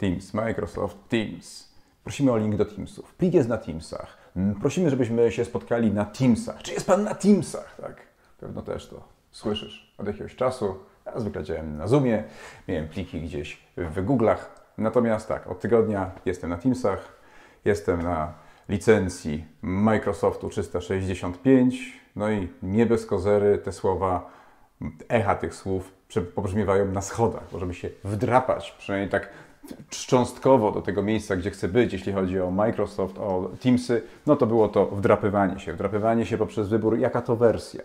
Teams, Microsoft Teams. Prosimy o link do Teamsów. Plik jest na Teamsach. Mm, prosimy, żebyśmy się spotkali na Teamsach. Czy jest Pan na Teamsach? Tak, pewno też to słyszysz od jakiegoś czasu. Ja zwykle działałem na Zoomie, miałem pliki gdzieś w Google'ach. Natomiast tak, od tygodnia jestem na Teamsach, jestem na licencji Microsoftu 365. No i nie bez kozery te słowa, echa tych słów pobrzmiewają na schodach. Możemy się wdrapać, przynajmniej tak szcząstkowo do tego miejsca, gdzie chcę być, jeśli chodzi o Microsoft, o Teamsy, no to było to wdrapywanie się. Wdrapywanie się poprzez wybór, jaka to wersja,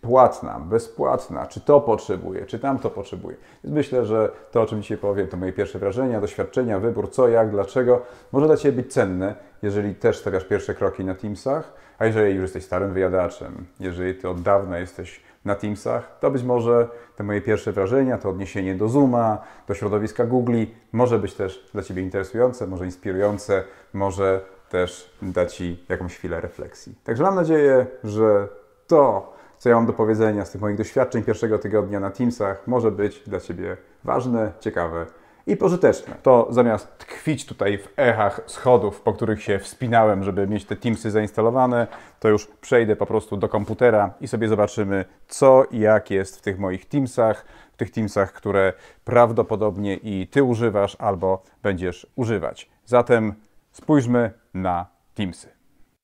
płatna, bezpłatna, czy to potrzebuje, czy tamto potrzebuje. Więc myślę, że to, o czym dzisiaj powiem, to moje pierwsze wrażenia, doświadczenia, wybór, co, jak, dlaczego, może dla Ciebie być cenne, jeżeli też stawiasz pierwsze kroki na Teamsach, a jeżeli już jesteś starym wyjadaczem, jeżeli Ty od dawna jesteś na Teamsach, to być może te moje pierwsze wrażenia, to odniesienie do Zooma, do środowiska Google może być też dla Ciebie interesujące, może inspirujące, może też da Ci jakąś chwilę refleksji. Także mam nadzieję, że to co ja mam do powiedzenia z tych moich doświadczeń pierwszego tygodnia na Teamsach może być dla Ciebie ważne, ciekawe i pożyteczne. To zamiast tkwić tutaj w echach schodów, po których się wspinałem, żeby mieć te Teamsy zainstalowane, to już przejdę po prostu do komputera i sobie zobaczymy, co i jak jest w tych moich Teamsach, w tych Teamsach, które prawdopodobnie i Ty używasz albo będziesz używać. Zatem spójrzmy na Teamsy.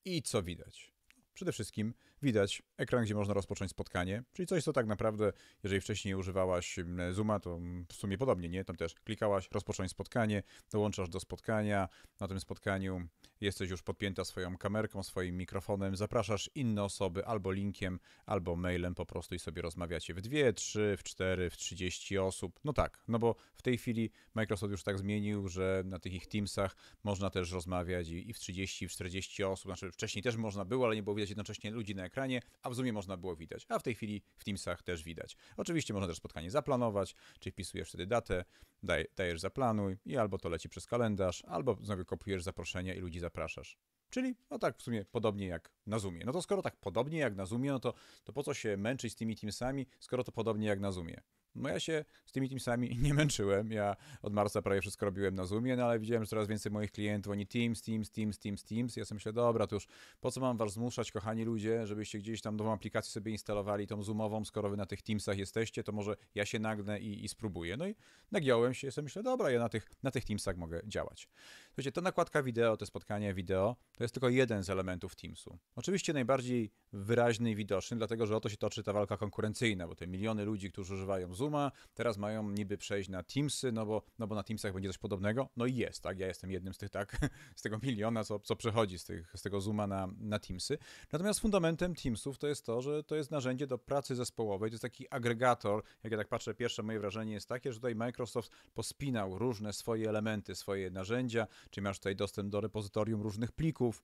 I co widać? Przede wszystkim widać ekran, gdzie można rozpocząć spotkanie, czyli coś, co tak naprawdę, jeżeli wcześniej używałaś mm, Zooma, to w sumie podobnie, nie? Tam też klikałaś rozpocząć spotkanie, dołączasz do spotkania, na tym spotkaniu jesteś już podpięta swoją kamerką, swoim mikrofonem, zapraszasz inne osoby albo linkiem, albo mailem po prostu i sobie rozmawiacie w dwie, trzy, w cztery, w trzydzieści osób. No tak, no bo w tej chwili Microsoft już tak zmienił, że na tych ich Teamsach można też rozmawiać i w 30, i w 40 osób, znaczy wcześniej też można było, ale nie było widać jednocześnie ludzi na ekranie, a w Zoomie można było widać, a w tej chwili w Teamsach też widać. Oczywiście można też spotkanie zaplanować, czyli wpisujesz wtedy datę, daj, dajesz zaplanuj i albo to leci przez kalendarz, albo znowu kopiujesz zaproszenia i ludzi zapraszasz. Czyli, no tak, w sumie podobnie jak na Zoomie. No to skoro tak podobnie jak na Zoomie, no to, to po co się męczyć z tymi Teamsami, skoro to podobnie jak na Zoomie? No ja się z tymi Teamsami nie męczyłem. Ja od marca prawie wszystko robiłem na Zoomie, no ale widziałem, że coraz więcej moich klientów, oni Teams, Teams, Teams, Teams, Teams. Ja sobie myślę, dobra, to już po co mam was zmuszać, kochani ludzie, żebyście gdzieś tam nową aplikację sobie instalowali, tą Zoomową, skoro wy na tych Teamsach jesteście, to może ja się nagnę i, i spróbuję. No i nagiąłem się, ja sobie myślę, dobra, ja na tych, na tych Teamsach mogę działać. Słuchajcie, ta nakładka wideo, te spotkanie wideo, to jest tylko jeden z elementów Teamsu. Oczywiście najbardziej wyraźny i widoczny, dlatego że o to się toczy ta walka konkurencyjna, bo te miliony ludzi, którzy używają Zoom, Zooma, teraz mają niby przejść na Teamsy, no bo, no bo na Teamsach będzie coś podobnego. No i jest, tak, ja jestem jednym z tych, tak, z tego miliona, co, co przechodzi z, tych, z tego Zooma na, na Teamsy. Natomiast fundamentem Teamsów to jest to, że to jest narzędzie do pracy zespołowej, to jest taki agregator. Jak ja tak patrzę, pierwsze moje wrażenie jest takie, że tutaj Microsoft pospinał różne swoje elementy, swoje narzędzia, czyli masz tutaj dostęp do repozytorium różnych plików,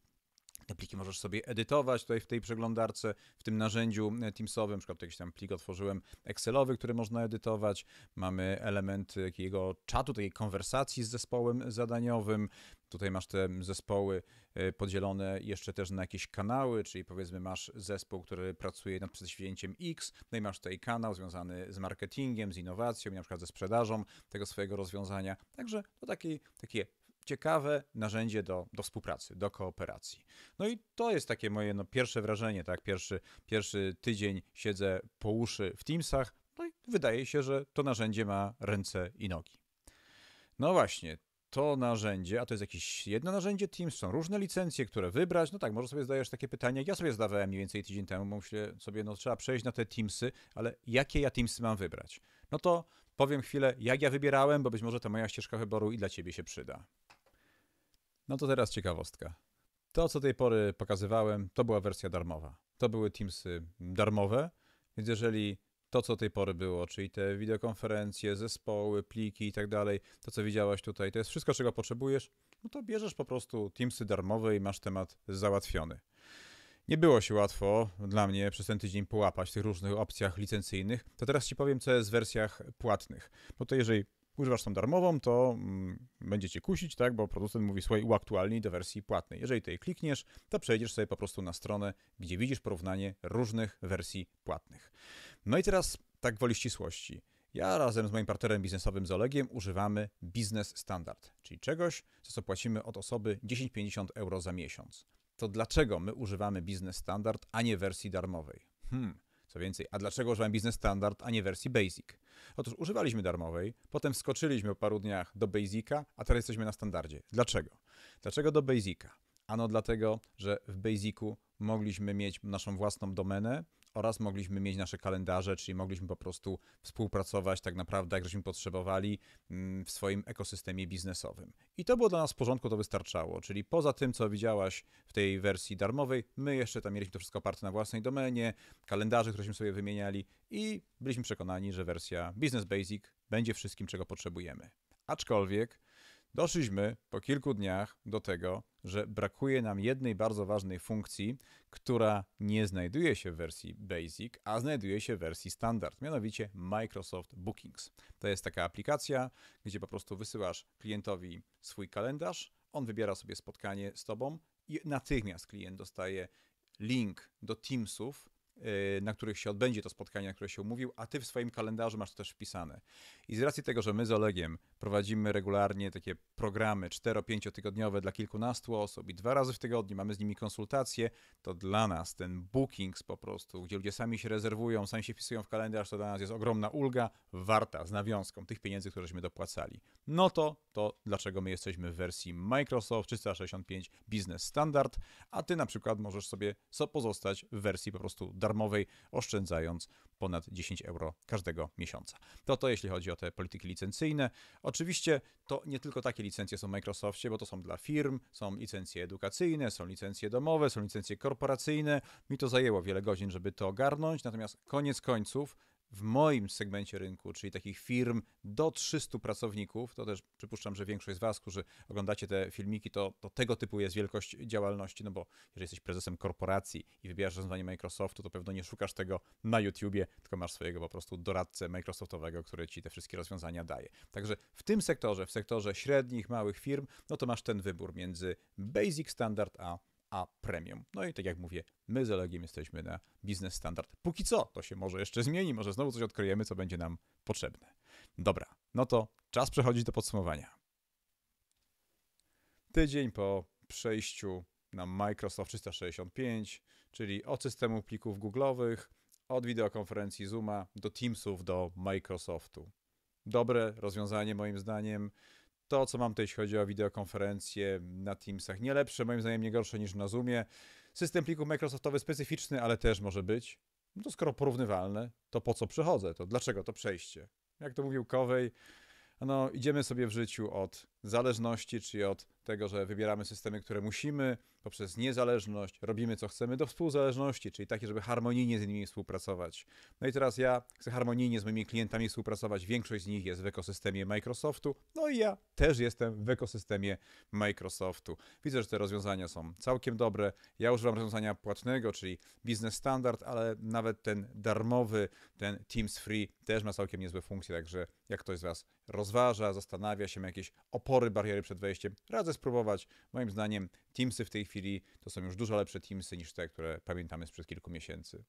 te pliki możesz sobie edytować tutaj w tej przeglądarce, w tym narzędziu e, Teamsowym, na przykład jakiś tam plik otworzyłem Excelowy, który można edytować. Mamy element takiego czatu, takiej konwersacji z zespołem zadaniowym. Tutaj masz te zespoły e, podzielone jeszcze też na jakieś kanały, czyli powiedzmy masz zespół, który pracuje nad przedsięwzięciem X, no i masz tutaj kanał związany z marketingiem, z innowacją, na przykład ze sprzedażą tego swojego rozwiązania. Także to taki, takie ciekawe narzędzie do, do współpracy, do kooperacji. No i to jest takie moje no, pierwsze wrażenie, tak? Pierwszy, pierwszy tydzień siedzę po uszy w Teamsach, no i wydaje się, że to narzędzie ma ręce i nogi. No właśnie, to narzędzie, a to jest jakieś jedno narzędzie Teams, są różne licencje, które wybrać. No tak, może sobie zdajesz takie pytanie. Ja sobie zdawałem mniej więcej tydzień temu, bo myślę sobie, no trzeba przejść na te Teamsy, ale jakie ja Teamsy mam wybrać? No to powiem chwilę, jak ja wybierałem, bo być może ta moja ścieżka wyboru i dla ciebie się przyda. No to teraz ciekawostka. To, co do tej pory pokazywałem, to była wersja darmowa. To były Teamsy darmowe, więc jeżeli to, co do tej pory było, czyli te wideokonferencje, zespoły, pliki i tak dalej, to, co widziałaś tutaj, to jest wszystko, czego potrzebujesz, no to bierzesz po prostu Teamsy darmowe i masz temat załatwiony. Nie było się łatwo dla mnie przez ten tydzień połapać w tych różnych opcjach licencyjnych, to teraz Ci powiem, co jest w wersjach płatnych. Bo to jeżeli używasz tą darmową, to mm, będziecie kusić, tak? Bo producent mówi, słuchaj, uaktualnij do wersji płatnej. Jeżeli tej klikniesz, to przejdziesz sobie po prostu na stronę, gdzie widzisz porównanie różnych wersji płatnych. No i teraz tak woli ścisłości. Ja razem z moim partnerem biznesowym Zolegiem używamy biznes standard, czyli czegoś, za co płacimy od osoby 10-50 euro za miesiąc. To dlaczego my używamy biznes standard, a nie wersji darmowej? Hmm, co więcej, a dlaczego używam biznes standard, a nie wersji basic? Otóż używaliśmy darmowej, potem skoczyliśmy po paru dniach do Basica, a teraz jesteśmy na standardzie. Dlaczego? Dlaczego do Basica? Ano dlatego, że w Basicu mogliśmy mieć naszą własną domenę, oraz mogliśmy mieć nasze kalendarze, czyli mogliśmy po prostu współpracować tak naprawdę, jak żeśmy potrzebowali mm, w swoim ekosystemie biznesowym. I to było dla nas w porządku, to wystarczało. Czyli poza tym, co widziałaś w tej wersji darmowej, my jeszcze tam mieliśmy to wszystko oparte na własnej domenie, kalendarze, któreśmy sobie wymieniali i byliśmy przekonani, że wersja Business Basic będzie wszystkim, czego potrzebujemy. Aczkolwiek Doszliśmy po kilku dniach do tego, że brakuje nam jednej bardzo ważnej funkcji, która nie znajduje się w wersji Basic, a znajduje się w wersji standard, mianowicie Microsoft Bookings. To jest taka aplikacja, gdzie po prostu wysyłasz klientowi swój kalendarz, on wybiera sobie spotkanie z tobą i natychmiast klient dostaje link do Teamsów Y, na których się odbędzie to spotkanie, na które się umówił, a ty w swoim kalendarzu masz to też wpisane. I z racji tego, że my z Olegiem prowadzimy regularnie takie programy 4-5 tygodniowe dla kilkunastu osób i dwa razy w tygodniu mamy z nimi konsultacje, to dla nas ten bookings po prostu, gdzie ludzie sami się rezerwują, sami się wpisują w kalendarz, to dla nas jest ogromna ulga, warta z nawiązką tych pieniędzy, któreśmy dopłacali. No to, to dlaczego my jesteśmy w wersji Microsoft 365 Business Standard, a ty na przykład możesz sobie pozostać w wersji po prostu darmowej, oszczędzając ponad 10 euro każdego miesiąca. To to jeśli chodzi o te polityki licencyjne. Oczywiście to nie tylko takie licencje są w Microsoftie, bo to są dla firm, są licencje edukacyjne, są licencje domowe, są licencje korporacyjne. Mi to zajęło wiele godzin, żeby to ogarnąć, natomiast koniec końców w moim segmencie rynku, czyli takich firm do 300 pracowników, to też przypuszczam, że większość z Was, którzy oglądacie te filmiki, to, to tego typu jest wielkość działalności, no bo jeżeli jesteś prezesem korporacji i wybierasz rozwiązanie Microsoftu, to pewno nie szukasz tego na YouTubie, tylko masz swojego po prostu doradcę Microsoftowego, który Ci te wszystkie rozwiązania daje. Także w tym sektorze, w sektorze średnich, małych firm, no to masz ten wybór między Basic Standard a a premium. No i tak jak mówię, my z jesteśmy na biznes standard. Póki co, to się może jeszcze zmieni, może znowu coś odkryjemy, co będzie nam potrzebne. Dobra, no to czas przechodzić do podsumowania. Tydzień po przejściu na Microsoft 365, czyli od systemu plików Google'owych, od wideokonferencji Zooma do Teamsów do Microsoftu. Dobre rozwiązanie moim zdaniem to, co mam tutaj, jeśli chodzi o wideokonferencje na Teamsach. Nie lepsze, moim zdaniem nie gorsze niż na Zoomie. System plików Microsoftowy specyficzny, ale też może być. No to skoro porównywalne, to po co przechodzę? To dlaczego to przejście? Jak to mówił Kowej, no idziemy sobie w życiu od zależności, czyli od tego, że wybieramy systemy, które musimy, poprzez niezależność robimy co chcemy do współzależności, czyli takie, żeby harmonijnie z nimi współpracować. No i teraz ja chcę harmonijnie z moimi klientami współpracować. Większość z nich jest w ekosystemie Microsoftu, no i ja też jestem w ekosystemie Microsoftu. Widzę, że te rozwiązania są całkiem dobre. Ja używam rozwiązania płatnego, czyli biznes standard, ale nawet ten darmowy, ten Teams Free też ma całkiem niezłe funkcje, także jak ktoś z Was rozważa, zastanawia się, ma jakieś opory, bariery przed wejściem, radzę spróbować. Moim zdaniem Teamsy w tej chwili chwili to są już dużo lepsze Teamsy niż te, które pamiętamy sprzed kilku miesięcy.